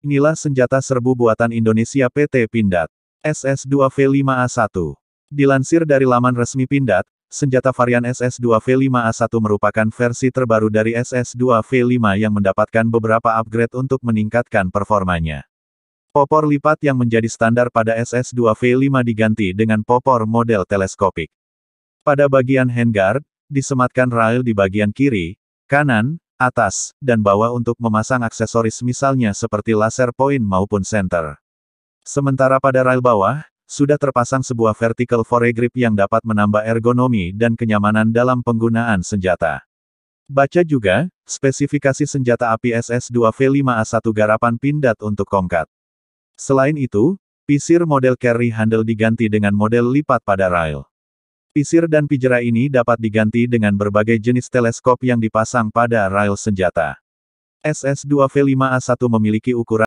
Inilah senjata serbu buatan Indonesia PT Pindad. SS2V5A1. Dilansir dari laman resmi Pindad, senjata varian SS2V5A1 merupakan versi terbaru dari SS2V5 yang mendapatkan beberapa upgrade untuk meningkatkan performanya. Popor lipat yang menjadi standar pada SS2V5 diganti dengan popor model teleskopik. Pada bagian handguard, disematkan rail di bagian kiri, kanan, atas, dan bawah untuk memasang aksesoris misalnya seperti laser point maupun center. Sementara pada rail bawah, sudah terpasang sebuah vertical foregrip yang dapat menambah ergonomi dan kenyamanan dalam penggunaan senjata. Baca juga, spesifikasi senjata api SS2V5A1 garapan pindad untuk kongkat. Selain itu, pisir model carry handle diganti dengan model lipat pada rail. Pisir dan pijera ini dapat diganti dengan berbagai jenis teleskop yang dipasang pada rail senjata. SS-2V5A1 memiliki ukuran